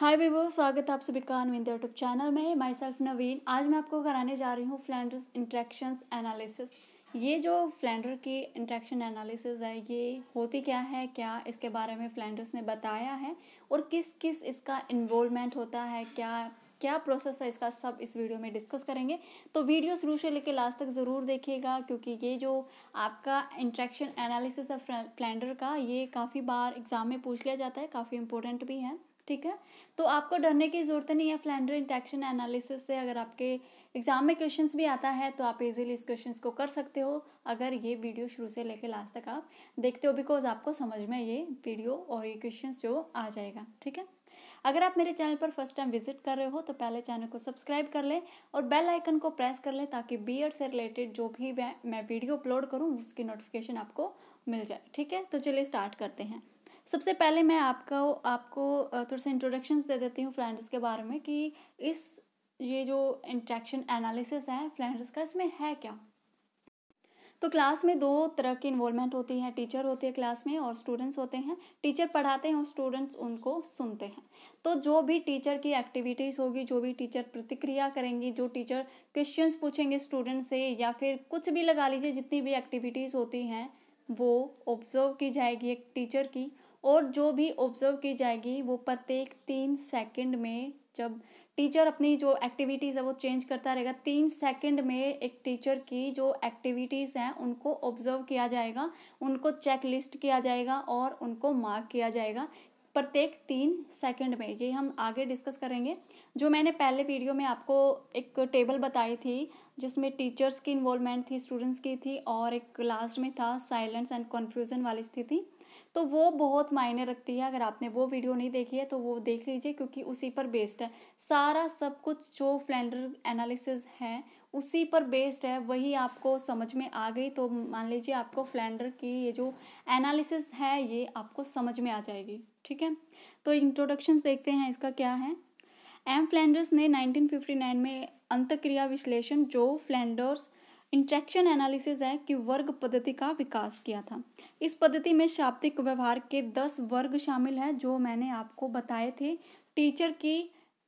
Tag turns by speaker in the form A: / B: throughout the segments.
A: हाय Vivo स्वागत है आप सभी का अनविंद यूट्यूब चैनल में माई सेल्फ नवीन आज मैं आपको कराने जा रही हूँ फ्लैंडर्स इंट्रैक्शंस एनालिसिस ये जो फ्लैंडर की इंट्रैक्शन एनालिसिस है ये होती क्या है क्या इसके बारे में फ्लैंडर्स ने बताया है और किस किस इसका इन्वॉल्वमेंट होता है क्या क्या प्रोसेस है इसका सब इस वीडियो में डिस्कस करेंगे तो वीडियो शुरू से लेकर लास्ट तक ज़रूर देखिएगा क्योंकि ये जो आपका इंट्रैक्शन एनालिसिस है फ्लैंडर का ये काफ़ी बार एग्ज़ाम में पूछ लिया जाता है काफ़ी इंपॉर्टेंट भी है ठीक है तो आपको डरने की ज़रूरत नहीं है फ्लैंडर इंटैक्शन एनालिसिस से अगर आपके एग्ज़ाम में क्वेश्चंस भी आता है तो आप इजीली इस क्वेश्चंस को कर सकते हो अगर ये वीडियो शुरू से लेकर लास्ट तक आप देखते हो बिकॉज आपको समझ में ये वीडियो और ये क्वेश्चन जो आ जाएगा ठीक है अगर आप मेरे चैनल पर फर्स्ट टाइम विजिट कर रहे हो तो पहले चैनल को सब्सक्राइब कर लें और बेल आइकन को प्रेस कर लें ताकि बी से रिलेटेड जो भी मैं वीडियो अपलोड करूँ उसकी नोटिफिकेशन आपको मिल जाए ठीक है तो चलिए स्टार्ट करते हैं सबसे पहले मैं आपका आपको थोड़ा सा इंट्रोडक्शन दे देती हूँ फ्लैंडर्स के बारे में कि इस ये जो इंट्रैक्शन एनालिसिस है फ्लैंडर्स का इसमें है क्या तो क्लास में दो तरह की इन्वॉलमेंट होती है टीचर होती है क्लास में और स्टूडेंट्स होते हैं टीचर पढ़ाते हैं और स्टूडेंट्स उनको सुनते हैं तो जो भी टीचर की एक्टिविटीज़ होगी जो भी टीचर प्रतिक्रिया करेंगी जो टीचर क्वेश्चंस पूछेंगे स्टूडेंट से या फिर कुछ भी लगा लीजिए जितनी भी एक्टिविटीज़ होती हैं वो ऑब्जर्व की जाएगी एक टीचर की और जो भी ऑब्जर्व की जाएगी वो प्रत्येक तीन सेकंड में जब टीचर अपनी जो एक्टिविटीज़ है वो चेंज करता रहेगा तीन सेकंड में एक टीचर की जो एक्टिविटीज़ हैं उनको ऑब्जर्व किया जाएगा उनको चेक लिस्ट किया जाएगा और उनको मार्क किया जाएगा प्रत्येक तीन सेकंड में ये हम आगे डिस्कस करेंगे जो मैंने पहले वीडियो में आपको एक टेबल बताई थी जिसमें टीचर्स की इन्वॉल्वमेंट थी स्टूडेंट्स की थी और एक लास्ट में था साइलेंस एंड कन्फ्यूज़न वाली स्थिति तो वो बहुत मायने रखती है अगर आपने वो वीडियो नहीं देखी है तो वो देख लीजिए क्योंकि उसी पर बेस्ड है सारा सब कुछ जो फ्लैंडर एनालिसिस है उसी पर बेस्ड है वही आपको समझ में आ गई तो मान लीजिए आपको फ्लैंडर की ये जो एनालिसिस है ये आपको समझ में आ जाएगी ठीक है तो इंट्रोडक्शन देखते हैं इसका क्या है एम फ्लैंडर्स ने 1959 में अंतक्रिया विश्लेषण जो फ्लैंडर्स इंट्रैक्शन एनालिसिस है कि वर्ग पद्धति का विकास किया था इस पद्धति में शाब्दिक व्यवहार के दस वर्ग शामिल हैं जो मैंने आपको बताए थे टीचर की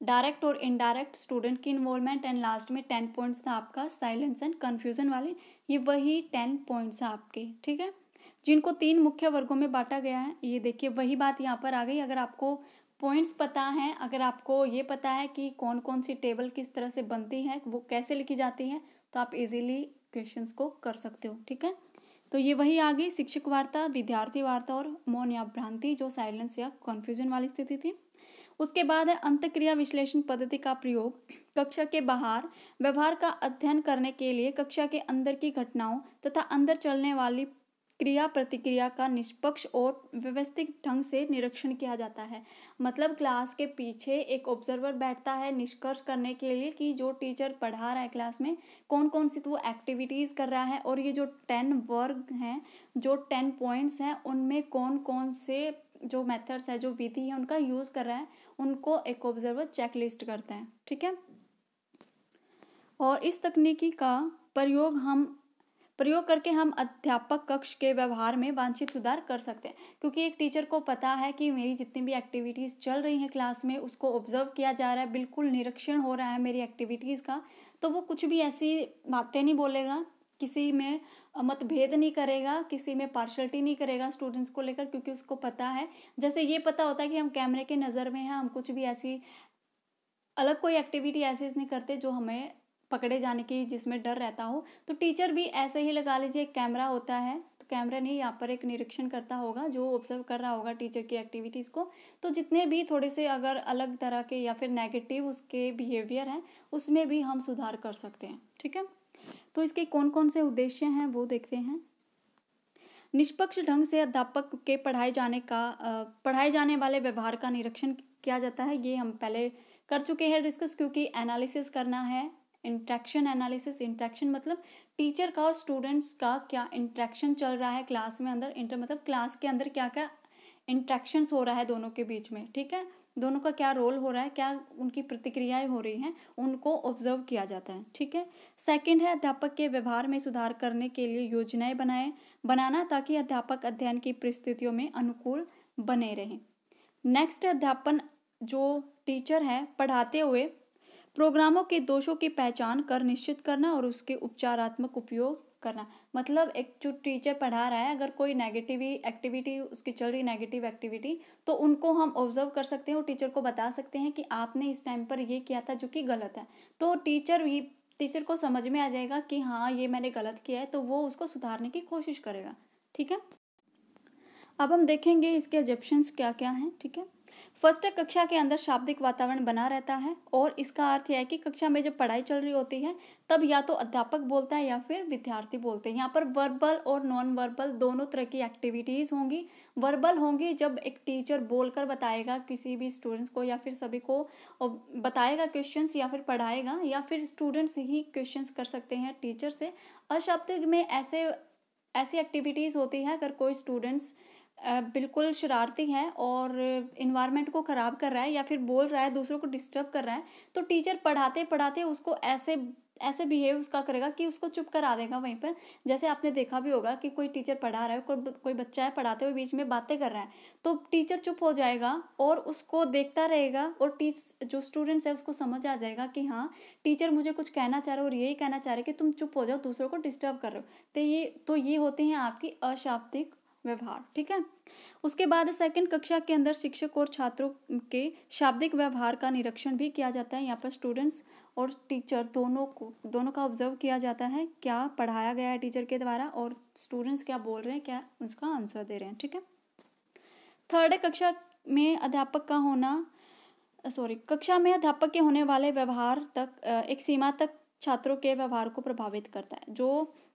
A: डायरेक्ट और इनडायरेक्ट स्टूडेंट की इन्वॉल्वमेंट एंड लास्ट में टेन पॉइंट्स था आपका साइलेंस एंड कन्फ्यूजन वाले ये वही टेन पॉइंट्स आपके ठीक है जिनको तीन मुख्य वर्गों में बांटा गया है ये देखिए वही बात यहाँ पर आ गई अगर आपको पॉइंट्स पता हैं अगर आपको ये पता है कि कौन कौन सी टेबल किस तरह से बनती है वो कैसे लिखी जाती है तो आप इजीली क्वेश्चंस को कर सकते हो ठीक है तो ये वही आ गई शिक्षक वार्ता विद्यार्थी वार्ता और मौन या भ्रांति जो साइलेंस या कन्फ्यूजन वाली स्थिति थी उसके बाद है अंतक्रिया विश्लेषण पद्धति का प्रयोग कक्षा के बाहर व्यवहार का अध्ययन करने के लिए कक्षा के अंदर की घटनाओं तथा अंदर चलने वाली क्रिया प्रतिक्रिया का निष्पक्ष और व्यवस्थित ढंग से निरीक्षण किया जाता है मतलब क्लास के पीछे एक ऑब्जर्वर बैठता है निष्कर्ष करने के लिए कि जो टीचर पढ़ा रहा है क्लास में कौन कौन सी तो वो एक्टिविटीज़ कर रहा है और ये जो टेन वर्ग हैं जो टेन पॉइंट्स हैं उनमें कौन कौन से जो मेथड्स है जो विधि है उनका यूज़ कर रहा है उनको एक ऑब्जर्वर चेकलिस्ट करता है ठीक है और इस तकनीकी का प्रयोग हम प्रयोग करके हम अध्यापक कक्ष के व्यवहार में वांछित सुधार कर सकते हैं क्योंकि एक टीचर को पता है कि मेरी जितनी भी एक्टिविटीज़ चल रही हैं क्लास में उसको ऑब्जर्व किया जा रहा है बिल्कुल निरीक्षण हो रहा है मेरी एक्टिविटीज़ का तो वो कुछ भी ऐसी बातें नहीं बोलेगा किसी में मतभेद नहीं करेगा किसी में पार्शलिटी नहीं करेगा स्टूडेंट्स को लेकर क्योंकि उसको पता है जैसे ये पता होता है कि हम कैमरे के नज़र में हैं हम कुछ भी ऐसी अलग कोई एक्टिविटी ऐसी नहीं करते जो हमें पकड़े जाने की जिसमें डर रहता हो तो टीचर भी ऐसे ही लगा लीजिए एक कैमरा होता है तो कैमरा नहीं यहाँ पर एक निरीक्षण करता होगा जो ऑब्जर्व कर रहा होगा टीचर की एक्टिविटीज़ को तो जितने भी थोड़े से अगर अलग तरह के या फिर नेगेटिव उसके बिहेवियर हैं उसमें भी हम सुधार कर सकते हैं ठीक है तो इसके कौन कौन से उद्देश्य हैं वो देखते हैं निष्पक्ष ढंग से अध्यापक के पढ़ाए जाने का पढ़ाए जाने वाले व्यवहार का निरीक्षण किया जाता है ये हम पहले कर चुके हैं डिस्कस क्योंकि एनालिसिस करना है इंट्रैक्शन एनालिसिस इंट्रैक्शन मतलब टीचर का और स्टूडेंट्स का क्या इंट्रैक्शन चल रहा है क्लास में अंदर इंटर मतलब क्लास के अंदर क्या क्या इंट्रैक्शंस हो रहा है दोनों के बीच में ठीक है दोनों का क्या रोल हो रहा है क्या उनकी प्रतिक्रियाएं हो रही हैं उनको ऑब्जर्व किया जाता है ठीक है सेकंड है अध्यापक के व्यवहार में सुधार करने के लिए योजनाएं बनाए बनाना ताकि अध्यापक अध्ययन की परिस्थितियों में अनुकूल बने रहें नेक्स्ट अध्यापन जो टीचर है पढ़ाते हुए प्रोग्रामों के दोषों की पहचान कर निश्चित करना और उसके उपचारात्मक उपयोग करना मतलब एक जो टीचर पढ़ा रहा है अगर कोई नेगेटिव एक्टिविटी उसकी चल रही नेगेटिव एक्टिविटी तो उनको हम ऑब्जर्व कर सकते हैं और टीचर को बता सकते हैं कि आपने इस टाइम पर ये किया था जो कि गलत है तो टीचर ये टीचर को समझ में आ जाएगा कि हाँ ये मैंने गलत किया है तो वो उसको सुधारने की कोशिश करेगा ठीक है अब हम देखेंगे इसके एजेप्शन क्या क्या हैं ठीक है फर्स्ट कक्षा के अंदर शाब्दिक वातावरण बना रहता है और इसका अर्थ यह है कि कक्षा में जब पढ़ाई चल रही होती है तब या तो अध्यापक बोलता है या फिर विद्यार्थी बोलते हैं यहाँ पर वर्बल और नॉन वर्बल दोनों तरह की एक्टिविटीज़ होंगी वर्बल होंगी जब एक टीचर बोलकर बताएगा किसी भी स्टूडेंट्स को या फिर सभी को बताएगा क्वेश्चन या फिर पढ़ाएगा या फिर स्टूडेंट्स ही क्वेश्चन कर सकते हैं टीचर से अशाब्दिक में ऐसे ऐसी एक्टिविटीज़ होती है अगर कोई स्टूडेंट्स बिल्कुल शरारती है और इन्वायरमेंट को ख़राब कर रहा है या फिर बोल रहा है दूसरों को डिस्टर्ब कर रहा है तो टीचर पढ़ाते पढ़ाते उसको ऐसे ऐसे बिहेव उसका करेगा कि उसको चुप करा देगा वहीं पर जैसे आपने देखा भी होगा कि कोई टीचर पढ़ा रहा है को, कोई बच्चा है पढ़ाते हुए बीच में बातें कर रहा है तो टीचर चुप हो जाएगा और उसको देखता रहेगा और टीच जो स्टूडेंट्स है उसको समझ आ जाएगा कि हाँ टीचर मुझे कुछ कहना चाह रहे हो और यही कहना चाह रहे कि तुम चुप हो जाओ दूसरों को डिस्टर्ब कर रहे हो तो ये तो ये होती हैं आपकी अशाब्दिक व्यवहार ठीक है उसके बाद सेकंड कक्षा के अंदर शिक्षक और छात्रों के शाब्दिक व्यवहार का निरीक्षण भी किया जाता है यहाँ पर स्टूडेंट्स और टीचर दोनों को दोनों का ऑब्जर्व किया जाता है क्या पढ़ाया गया है टीचर के द्वारा और स्टूडेंट्स क्या बोल रहे हैं क्या उसका आंसर दे रहे हैं ठीक है थर्ड कक्षा में अध्यापक का होना सॉरी कक्षा में अध्यापक के होने वाले व्यवहार तक एक सीमा तक छात्रों के व्यवहार को प्रभावित करता है जो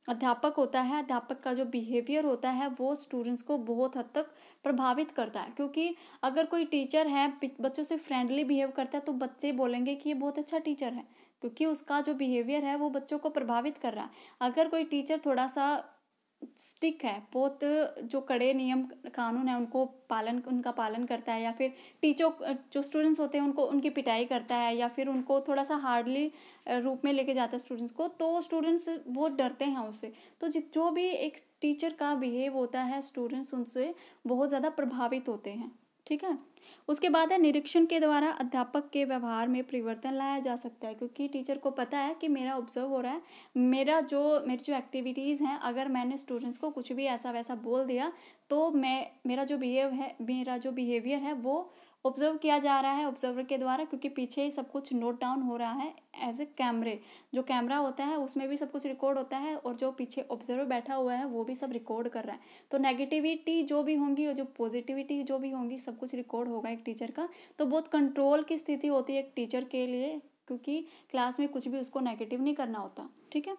A: अध्यापक होता है अध्यापक का जो बिहेवियर होता है वो स्टूडेंट्स को बहुत हद तक प्रभावित करता है क्योंकि अगर कोई टीचर है बच्चों से फ्रेंडली बिहेव करता है तो बच्चे बोलेंगे कि ये बहुत अच्छा टीचर है क्योंकि उसका जो बिहेवियर है वो बच्चों को प्रभावित कर रहा है अगर कोई टीचर थोड़ा सा स्टिक है बहुत जो कड़े नियम कानून है उनको पालन उनका पालन करता है या फिर टीचर जो स्टूडेंट्स होते हैं उनको उनकी पिटाई करता है या फिर उनको थोड़ा सा हार्डली रूप में लेके जाता है स्टूडेंट्स को तो स्टूडेंट्स बहुत डरते हैं उससे तो जो भी एक टीचर का बिहेव होता है स्टूडेंट्स उनसे बहुत ज़्यादा प्रभावित होते हैं ठीक है उसके बाद है निरीक्षण के द्वारा अध्यापक के व्यवहार में परिवर्तन लाया जा सकता है क्योंकि टीचर को पता है कि मेरा ऑब्जर्व हो रहा है मेरा जो मेरी जो एक्टिविटीज़ हैं अगर मैंने स्टूडेंट्स को कुछ भी ऐसा वैसा बोल दिया तो मैं मेरा जो बिहेव है मेरा जो बिहेवियर है वो ऑब्जर्व किया जा रहा है ऑब्जर्वर के द्वारा क्योंकि पीछे ही सब कुछ नोट डाउन हो रहा है एज ए कैमरे जो कैमरा होता है उसमें भी सब कुछ रिकॉर्ड होता है और जो पीछे ऑब्जर्वर बैठा हुआ है वो भी सब रिकॉर्ड कर रहा है तो नेगेटिविटी जो भी होंगी और जो पॉजिटिविटी जो भी होंगी सब कुछ रिकॉर्ड होगा एक टीचर का तो बहुत कंट्रोल की स्थिति होती है एक टीचर के लिए क्योंकि क्लास में कुछ भी उसको नेगेटिव नहीं करना होता ठीक है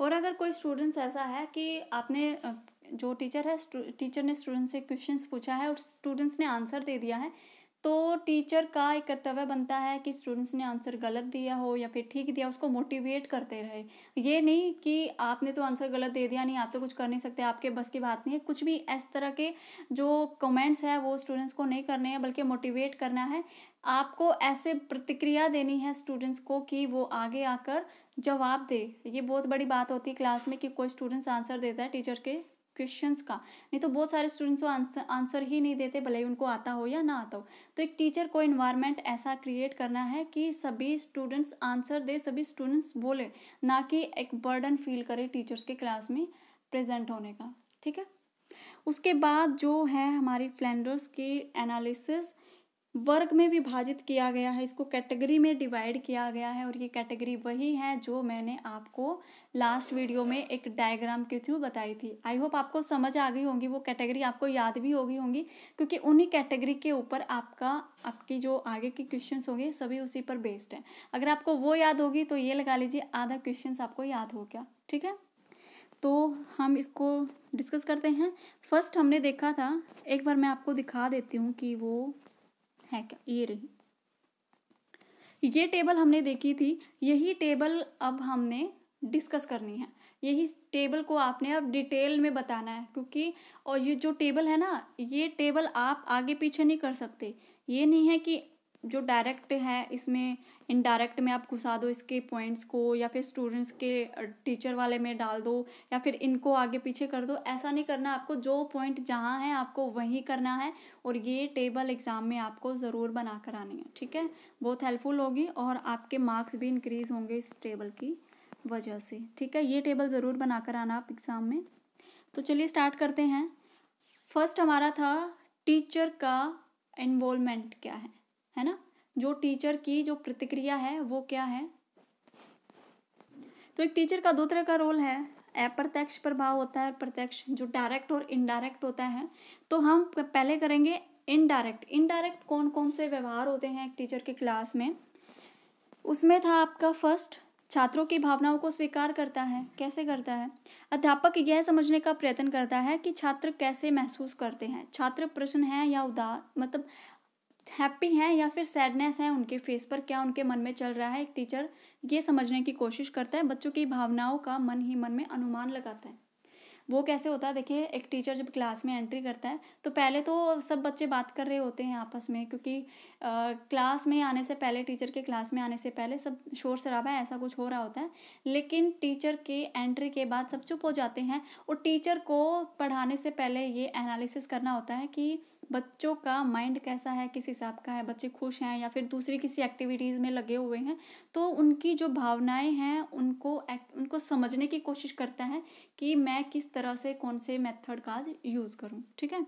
A: और अगर कोई स्टूडेंट्स ऐसा है कि आपने जो टीचर है टीचर ने स्टूडेंट से क्वेश्चंस पूछा है और स्टूडेंट्स ने आंसर दे दिया है तो टीचर का एक कर्तव्य बनता है कि स्टूडेंट्स ने आंसर गलत दिया हो या फिर ठीक दिया उसको मोटिवेट करते रहे ये नहीं कि आपने तो आंसर गलत दे दिया नहीं आप तो कुछ कर नहीं सकते आपके बस की बात नहीं है कुछ भी इस तरह के जो कमेंट्स है वो स्टूडेंट्स को नहीं करने हैं बल्कि मोटिवेट करना है आपको ऐसे प्रतिक्रिया देनी है स्टूडेंट्स को कि वो आगे आकर जवाब दे ये बहुत बड़ी बात होती है क्लास में कि कोई स्टूडेंट्स आंसर देता है टीचर के क्वेश्चंस का नहीं तो बहुत सारे स्टूडेंट्स वो आंसर ही नहीं देते भले ही उनको आता हो या ना आता हो तो एक टीचर को इन्वायरमेंट ऐसा क्रिएट करना है कि सभी स्टूडेंट्स आंसर दे सभी स्टूडेंट्स बोले ना कि एक बर्डन फील करे टीचर्स के क्लास में प्रेजेंट होने का ठीक है उसके बाद जो है हमारी फ्लैंडर्स की एनालिसिस वर्ग में विभाजित किया गया है इसको कैटेगरी में डिवाइड किया गया है और ये कैटेगरी वही है जो मैंने आपको लास्ट वीडियो में एक डायग्राम के थ्रू बताई थी आई होप आपको समझ आ गई होंगी वो कैटेगरी आपको याद भी होगी होंगी क्योंकि उन्हीं कैटेगरी के ऊपर आपका आपकी जो आगे के क्वेश्चंस होंगे सभी उसी पर बेस्ड है अगर आपको वो याद होगी तो ये लगा लीजिए आधा क्वेश्चन आपको याद हो गया ठीक है तो हम इसको डिस्कस करते हैं फर्स्ट हमने देखा था एक बार मैं आपको दिखा देती हूँ कि वो है क्या ये रही ये टेबल हमने देखी थी यही टेबल अब हमने डिस्कस करनी है यही टेबल को आपने अब डिटेल में बताना है क्योंकि और ये जो टेबल है ना ये टेबल आप आगे पीछे नहीं कर सकते ये नहीं है कि जो डायरेक्ट है इसमें इनडायरेक्ट में आप घुसा दो इसके पॉइंट्स को या फिर स्टूडेंट्स के टीचर वाले में डाल दो या फिर इनको आगे पीछे कर दो ऐसा नहीं करना आपको जो पॉइंट जहाँ है आपको वहीं करना है और ये टेबल एग्ज़ाम में आपको ज़रूर बना कर आनी है ठीक है बहुत हेल्पफुल होगी और आपके मार्क्स भी इंक्रीज़ होंगे इस टेबल की वजह से ठीक है ये टेबल ज़रूर बना कर आना आप एग्ज़ाम में तो चलिए स्टार्ट करते हैं फर्स्ट हमारा था टीचर का इन्वॉलमेंट क्या है है ना जो टीचर की जो प्रतिक्रिया है वो क्या है तो एक टीचर का दो तरह का रोल है अप्रत्यक्ष प्रभाव होता है प्रत्यक्ष जो डायरेक्ट और इनडायरेक्ट होता है तो हम पहले करेंगे इनडायरेक्ट इनडायरेक्ट कौन कौन से व्यवहार होते हैं एक टीचर के क्लास में उसमें था आपका फर्स्ट छात्रों की भावनाओं को स्वीकार करता है कैसे करता है अध्यापक यह समझने का प्रयत्न करता है कि छात्र कैसे महसूस करते हैं छात्र प्रश्न है या उदास मतलब हैप्पी हैं या फिर सैडनेस है उनके फेस पर क्या उनके मन में चल रहा है एक टीचर ये समझने की कोशिश करता है बच्चों की भावनाओं का मन ही मन में अनुमान लगाता है वो कैसे होता है देखिए एक टीचर जब क्लास में एंट्री करता है तो पहले तो सब बच्चे बात कर रहे होते हैं आपस में क्योंकि आ, क्लास में आने से पहले टीचर के क्लास में आने से पहले सब शोर शराबा ऐसा कुछ हो रहा होता है लेकिन टीचर के एंट्री के बाद सब चुप हो जाते हैं और टीचर को पढ़ाने से पहले ये एनालिसिस करना होता है कि बच्चों का माइंड कैसा है किस हिसाब का है बच्चे खुश हैं या फिर दूसरी किसी एक्टिविटीज़ में लगे हुए हैं तो उनकी जो भावनाएं हैं उनको उनको समझने की कोशिश करता है कि मैं किस तरह से कौन से मेथड का यूज़ करूँ ठीक है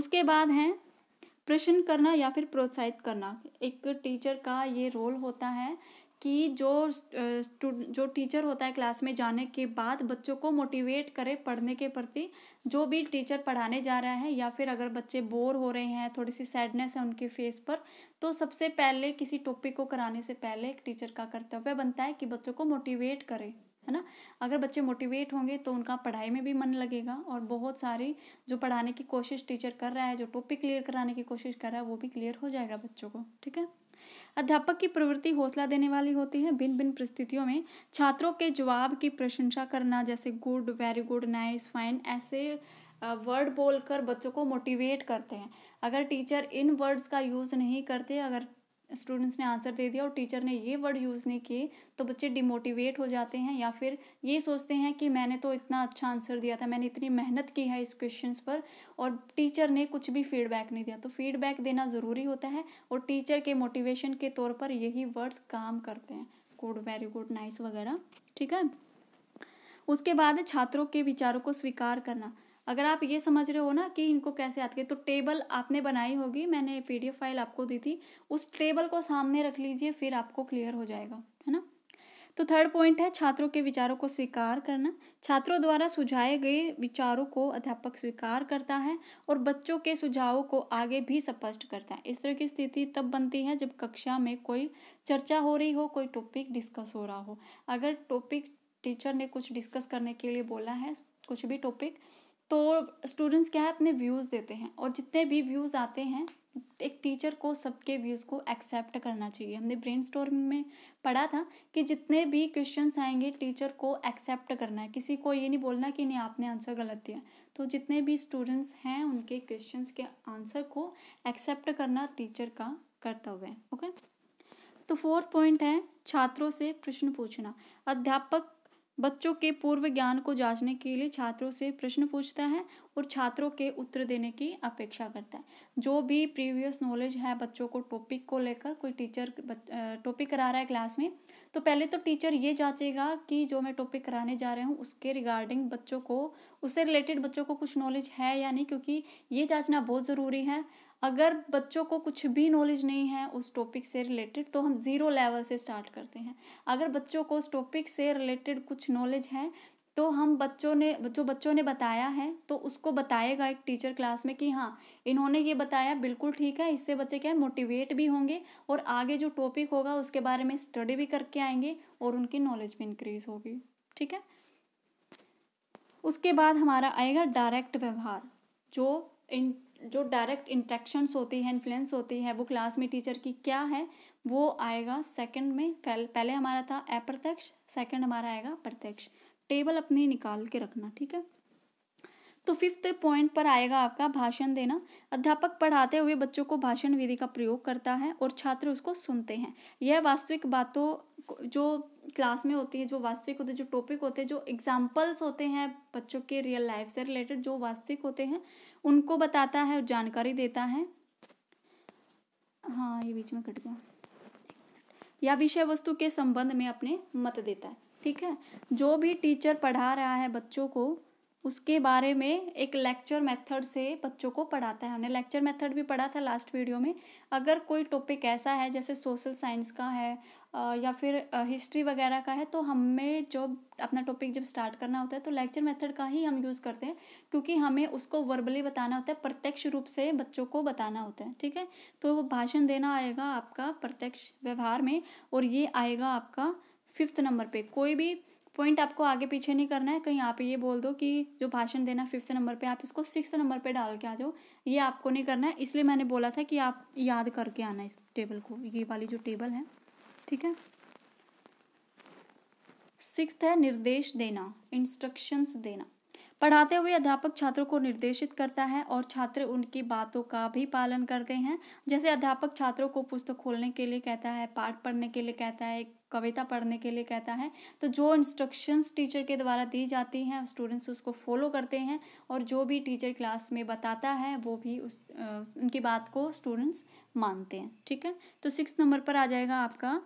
A: उसके बाद हैं प्रश्न करना या फिर प्रोत्साहित करना एक टीचर का ये रोल होता है कि जो जो टीचर होता है क्लास में जाने के बाद बच्चों को मोटिवेट करे पढ़ने के प्रति जो भी टीचर पढ़ाने जा रहा है या फिर अगर बच्चे बोर हो रहे हैं थोड़ी सी सैडनेस है उनके फेस पर तो सबसे पहले किसी टॉपिक को कराने से पहले एक टीचर का कर्तव्य बनता है कि बच्चों को मोटिवेट करे है ना अगर बच्चे मोटिवेट होंगे तो उनका पढ़ाई में भी मन लगेगा और बहुत सारी जो पढ़ाने की कोशिश टीचर कर रहा है जो टॉपिक क्लियर कराने की कोशिश कर रहा है वो भी क्लियर हो जाएगा बच्चों को ठीक है अध्यापक की प्रवृत्ति हौसला देने वाली होती है भिन्न भिन्न परिस्थितियों में छात्रों के जवाब की प्रशंसा करना जैसे good very good nice fine ऐसे वर्ड बोलकर बच्चों को मोटिवेट करते हैं अगर टीचर इन वर्ड्स का यूज़ नहीं करते अगर स्टूडेंट्स ने आंसर दे दिया और टीचर ने ये वर्ड यूज़ नहीं किए तो बच्चे डिमोटिवेट हो जाते हैं या फिर ये सोचते हैं कि मैंने तो इतना अच्छा आंसर दिया था मैंने इतनी मेहनत की है इस क्वेश्चंस पर और टीचर ने कुछ भी फीडबैक नहीं दिया तो फीडबैक देना ज़रूरी होता है और टीचर के मोटिवेशन के तौर पर यही वर्ड्स काम करते हैं गुड वेरी गुड नाइस वगैरह ठीक है उसके बाद छात्रों के विचारों को स्वीकार करना अगर आप ये समझ रहे हो ना कि इनको कैसे आती है तो टेबल आपने बनाई होगी मैंने पीडीएफ फाइल आपको दी थी उस टेबल को सामने रख लीजिए फिर आपको क्लियर हो जाएगा है ना तो थर्ड पॉइंट है छात्रों के विचारों को स्वीकार करना छात्रों द्वारा सुझाए गए विचारों को अध्यापक स्वीकार करता है और बच्चों के सुझावों को आगे भी स्पष्ट करता है इस तरह की स्थिति तब बनती है जब कक्षा में कोई चर्चा हो रही हो कोई टॉपिक डिस्कस हो रहा हो अगर टॉपिक टीचर ने कुछ डिस्कस करने के लिए बोला है कुछ भी टॉपिक तो स्टूडेंट्स क्या है अपने व्यूज़ देते हैं और जितने भी व्यूज़ आते हैं एक टीचर को सबके व्यूज़ को एक्सेप्ट करना चाहिए हमने ब्रेन में पढ़ा था कि जितने भी क्वेश्चन आएंगे टीचर को एक्सेप्ट करना है किसी को ये नहीं बोलना कि नहीं आपने आंसर गलत दिया तो जितने भी स्टूडेंट्स हैं उनके क्वेश्चंस के आंसर को एक्सेप्ट करना टीचर का कर्तव्य है ओके तो फोर्थ पॉइंट है छात्रों से प्रश्न पूछना अध्यापक बच्चों के पूर्व ज्ञान को जांचने के लिए छात्रों से प्रश्न पूछता है और छात्रों के उत्तर देने की अपेक्षा करता है जो भी प्रीवियस नॉलेज है बच्चों को टॉपिक को लेकर कोई टीचर टॉपिक करा रहा है क्लास में तो पहले तो टीचर ये जांचेगा कि जो मैं टॉपिक कराने जा रहा हूँ उसके रिगार्डिंग बच्चों को उससे रिलेटेड बच्चों को कुछ नॉलेज है या नहीं क्योंकि ये जाँचना बहुत ज़रूरी है अगर बच्चों को कुछ भी नॉलेज नहीं है उस टॉपिक से रिलेटेड तो हम ज़ीरो लेवल से स्टार्ट करते हैं अगर बच्चों को उस टॉपिक से रिलेटेड कुछ नॉलेज है तो हम बच्चों ने जो बच्चों ने बताया है तो उसको बताएगा एक टीचर क्लास में कि हाँ इन्होंने ये बताया बिल्कुल ठीक है इससे बच्चे क्या है मोटिवेट भी होंगे और आगे जो टॉपिक होगा उसके बारे में स्टडी भी करके आएंगे और उनकी नॉलेज भी इंक्रीज होगी ठीक है उसके बाद हमारा आएगा डायरेक्ट व्यवहार जो इन जो डायरेक्ट इंट्रैक्शंस होती हैं इन्फ्लुएंस होती है वो क्लास में टीचर की क्या है वो आएगा सेकंड में पहले हमारा था अप्रत्यक्ष सेकंड हमारा आएगा प्रत्यक्ष टेबल अपनी निकाल के रखना ठीक है तो फिफ्थ पॉइंट पर आएगा आपका भाषण देना अध्यापक पढ़ाते हुए बच्चों को भाषण विधि का प्रयोग करता है और छात्र उसको सुनते हैं यह वास्तविक बातों जो क्लास में होती है जो वास्तविक होते हैं जो टॉपिक होते हैं जो एग्जाम्पल्स होते हैं बच्चों के रियल लाइफ से रिलेटेड जो वास्तविक होते हैं उनको बताता है और जानकारी देता है हाँ ये बीच में कट गया या विषय वस्तु के संबंध में अपने मत देता है ठीक है जो भी टीचर पढ़ा रहा है बच्चों को उसके बारे में एक लेक्चर मेथड से बच्चों को पढ़ाता है हमने लेक्चर मेथड भी पढ़ा था लास्ट वीडियो में अगर कोई टॉपिक ऐसा है जैसे सोशल साइंस का है या फिर हिस्ट्री वगैरह का है तो हमें जो अपना टॉपिक जब स्टार्ट करना होता है तो लेक्चर मेथड का ही हम यूज़ करते हैं क्योंकि हमें उसको वर्बली बताना होता है प्रत्यक्ष रूप से बच्चों को बताना होता है ठीक है तो वो भाषण देना आएगा आपका प्रत्यक्ष व्यवहार में और ये आएगा आपका फिफ्थ नंबर पर कोई भी पॉइंट आपको आगे पीछे नहीं करना है कहीं आप ये बोल दो कि जो भाषण देना फिफ्थ नंबर पे आप इसको सिक्स नंबर पे डाल के आ जाओ ये आपको नहीं करना है इसलिए मैंने बोला था कि आप याद करके आना इस टेबल को ये वाली जो टेबल है ठीक है सिक्स है निर्देश देना इंस्ट्रक्शंस देना पढ़ाते हुए अध्यापक छात्रों को निर्देशित करता है और छात्र उनकी बातों का भी पालन करते हैं जैसे अध्यापक छात्रों को पुस्तक खोलने के लिए कहता है पाठ पढ़ने के लिए कहता है कविता पढ़ने के लिए कहता है तो जो इंस्ट्रक्शंस टीचर के द्वारा दी जाती हैं स्टूडेंट्स उसको फॉलो करते हैं और जो भी टीचर क्लास में बताता है वो भी उस उनकी बात को स्टूडेंट्स मानते हैं ठीक है तो सिक्स नंबर पर आ जाएगा आपका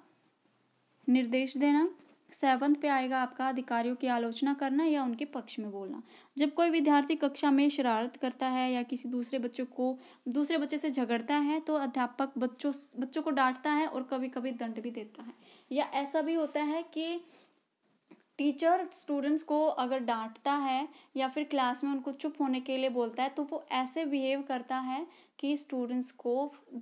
A: निर्देश देना सेवन्थ पे आएगा आपका अधिकारियों की आलोचना करना या उनके पक्ष में बोलना जब कोई विद्यार्थी कक्षा में शरारत करता है या किसी दूसरे बच्चों को दूसरे बच्चे से झगड़ता है तो अध्यापक बच्चों बच्चों को डांटता है और कभी कभी दंड भी देता है या ऐसा भी होता है कि टीचर स्टूडेंट्स को अगर डांटता है या फिर क्लास में उनको चुप होने के लिए बोलता है तो वो ऐसे बिहेव करता है कि स्टूडेंट्स को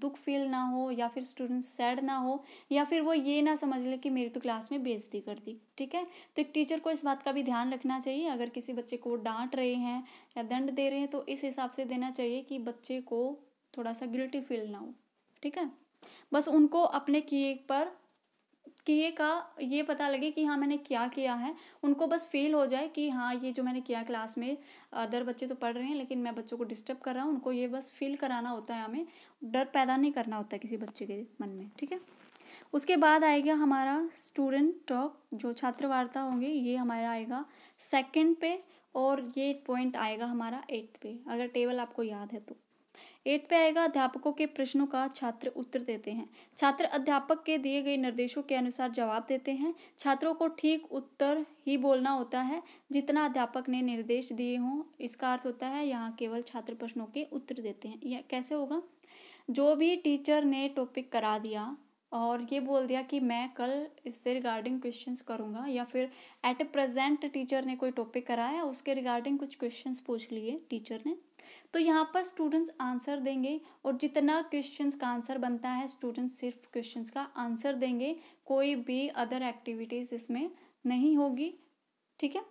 A: दुख फील ना हो या फिर स्टूडेंट्स सैड ना हो या फिर वो ये ना समझ ले कि मेरी तो क्लास में बेइज्जती कर दी ठीक है तो एक टीचर को इस बात का भी ध्यान रखना चाहिए अगर किसी बच्चे को डांट रहे हैं या दंड दे रहे हैं तो इस हिसाब से देना चाहिए कि बच्चे को थोड़ा सा गिल्टी फील ना हो ठीक है बस उनको अपने किए पर कि ये का ये पता लगे कि हाँ मैंने क्या किया है उनको बस फील हो जाए कि हाँ ये जो मैंने किया क्लास में अदर बच्चे तो पढ़ रहे हैं लेकिन मैं बच्चों को डिस्टर्ब कर रहा हूँ उनको ये बस फील कराना होता है हमें डर पैदा नहीं करना होता किसी बच्चे के मन में ठीक है उसके बाद आएगा हमारा स्टूडेंट टॉक जो छात्रवार्ता होंगे ये हमारा आएगा सेकेंड पे और ये पॉइंट आएगा हमारा एट्थ पे अगर टेबल आपको याद है तो एट पे आएगा अध्यापकों के प्रश्नों का छात्र उत्तर देते हैं छात्र अध्यापक के दिए गए निर्देशों के अनुसार जवाब देते हैं छात्रों को ठीक उत्तर ही बोलना होता है जितना अध्यापक ने निर्देश दिए हों इसका अर्थ होता है यहाँ केवल छात्र प्रश्नों के उत्तर देते हैं यह कैसे होगा जो भी टीचर ने टॉपिक करा दिया और ये बोल दिया कि मैं कल इससे रिगार्डिंग क्वेश्चंस करूँगा या फिर एट प्रेजेंट टीचर ने कोई टॉपिक कराया उसके रिगार्डिंग कुछ क्वेश्चंस पूछ लिए टीचर ने तो यहाँ पर स्टूडेंट्स आंसर देंगे और जितना क्वेश्चन का आंसर बनता है स्टूडेंट्स सिर्फ क्वेश्चन का आंसर देंगे कोई भी अदर एक्टिविटीज़ इसमें नहीं होगी ठीक है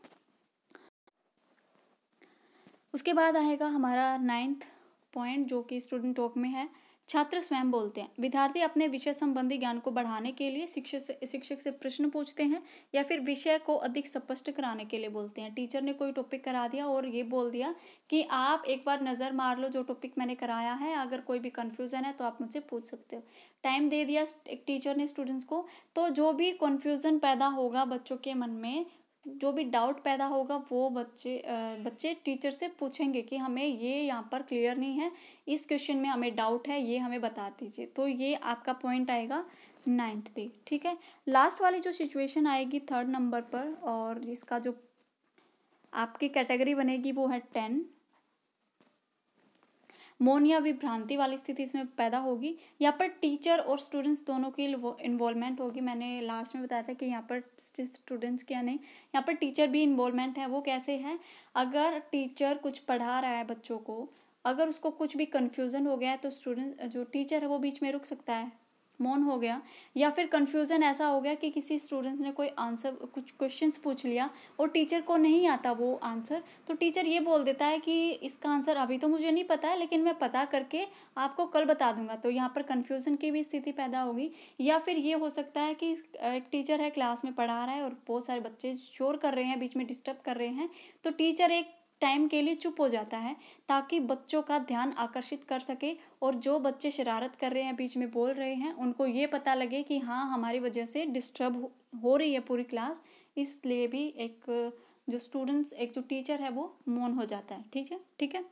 A: उसके बाद आएगा हमारा नाइन्थ पॉइंट जो कि स्टूडेंट टॉक में है छात्र स्वयं बोलते हैं विद्यार्थी अपने विषय संबंधी ज्ञान को बढ़ाने के लिए शिक्षक से शिक्षक से प्रश्न पूछते हैं या फिर विषय को अधिक स्पष्ट कराने के लिए बोलते हैं टीचर ने कोई टॉपिक करा दिया और ये बोल दिया कि आप एक बार नज़र मार लो जो टॉपिक मैंने कराया है अगर कोई भी कन्फ्यूज़न है तो आप मुझसे पूछ सकते हो टाइम दे दिया एक टीचर ने स्टूडेंट्स को तो जो भी कन्फ्यूज़न पैदा होगा बच्चों के मन में जो भी डाउट पैदा होगा वो बच्चे बच्चे टीचर से पूछेंगे कि हमें ये यहाँ पर क्लियर नहीं है इस क्वेश्चन में हमें डाउट है ये हमें बता दीजिए तो ये आपका पॉइंट आएगा नाइन्थ पे ठीक है लास्ट वाली जो सिचुएशन आएगी थर्ड नंबर पर और इसका जो आपकी कैटेगरी बनेगी वो है टेन मौन या विभ्रांति वाली स्थिति इसमें पैदा होगी यहाँ पर टीचर और स्टूडेंट्स दोनों की इन्वॉलमेंट होगी मैंने लास्ट में बताया था कि यहाँ पर स्टूडेंट्स क्या नहीं यहाँ पर टीचर भी इन्वॉलमेंट है वो कैसे है अगर टीचर कुछ पढ़ा रहा है बच्चों को अगर उसको कुछ भी कन्फ्यूज़न हो गया है तो स्टूडेंट जो टीचर है वो बीच में रुक सकता है मौन हो गया या फिर कन्फ्यूज़न ऐसा हो गया कि किसी स्टूडेंट्स ने कोई आंसर कुछ क्वेश्चंस पूछ लिया और टीचर को नहीं आता वो आंसर तो टीचर ये बोल देता है कि इसका आंसर अभी तो मुझे नहीं पता है लेकिन मैं पता करके आपको कल बता दूंगा तो यहाँ पर कन्फ्यूज़न की भी स्थिति पैदा होगी या फिर ये हो सकता है कि एक टीचर है क्लास में पढ़ा रहा है और बहुत सारे बच्चे शोर कर रहे हैं बीच में डिस्टर्ब कर रहे हैं तो टीचर एक टाइम के लिए चुप हो जाता है ताकि बच्चों का ध्यान आकर्षित कर सके और जो बच्चे शरारत कर रहे हैं बीच में बोल रहे हैं उनको ये पता लगे कि हाँ हमारी वजह से डिस्टर्ब हो, रही है पूरी क्लास इसलिए भी एक जो स्टूडेंट्स एक जो टीचर है वो मौन हो जाता है ठीक है ठीक है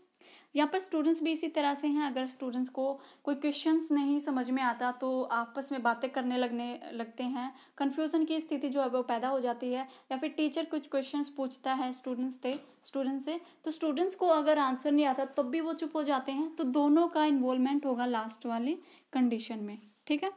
A: यहाँ पर स्टूडेंट्स भी इसी तरह से हैं अगर स्टूडेंट्स को कोई क्वेश्चंस नहीं समझ में आता तो आपस में बातें करने लगने लगते हैं कन्फ्यूज़न की स्थिति जो है वो पैदा हो जाती है या फिर टीचर कुछ क्वेश्चंस पूछता है स्टूडेंट्स से स्टूडेंट्स से तो स्टूडेंट्स को अगर आंसर नहीं आता तब भी वो चुप हो जाते हैं तो दोनों का इन्वॉल्वमेंट होगा लास्ट वाली कंडीशन में ठीक है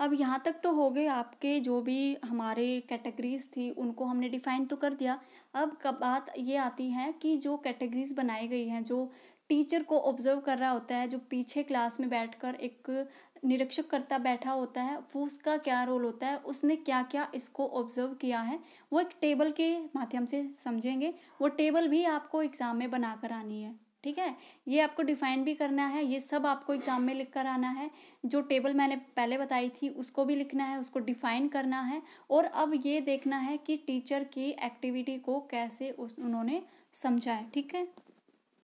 A: अब यहाँ तक तो हो गए आपके जो भी हमारे कैटेगरीज थी उनको हमने डिफाइन तो कर दिया अब कब बात ये आती है कि जो कैटेगरीज बनाई गई हैं जो टीचर को ऑब्जर्व कर रहा होता है जो पीछे क्लास में बैठकर एक निरीक्षक करता बैठा होता है वो उसका क्या रोल होता है उसने क्या क्या इसको ऑब्जर्व किया है वो एक टेबल के माध्यम से समझेंगे वो टेबल भी आपको एग्ज़ाम में बना कर आनी है ठीक है ये आपको डिफाइन भी करना है ये सब आपको एग्जाम में लिख कर आना है जो टेबल मैंने पहले बताई थी उसको भी लिखना है उसको डिफाइन करना है और अब ये देखना है कि टीचर की एक्टिविटी को कैसे उस उन्होंने समझा है ठीक है